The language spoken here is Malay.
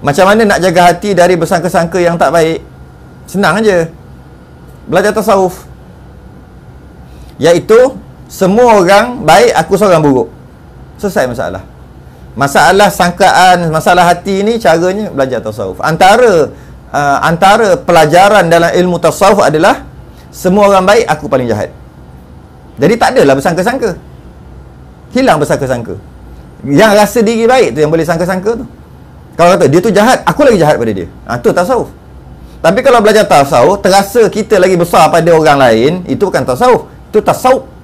Macam mana nak jaga hati dari bersangka-sangka yang tak baik? Senang aja. Belajar tasawuf. Yaitu semua orang baik, aku seorang buruk. Selesai masalah. Masalah sangkaan, masalah hati ni caranya belajar tasawuf. Antara uh, antara pelajaran dalam ilmu tasawuf adalah semua orang baik, aku paling jahat. Jadi tak adalah bersangka-sangka. Hilang bersangka-sangka. Yang rasa diri baik tu yang boleh sangka-sangka tu. Kalau kata dia tu jahat, aku lagi jahat pada dia. Ha, tu tasawuf. Tapi kalau belajar tasawuf, terasa kita lagi besar pada orang lain, itu bukan tasawuf. Itu tasawuf.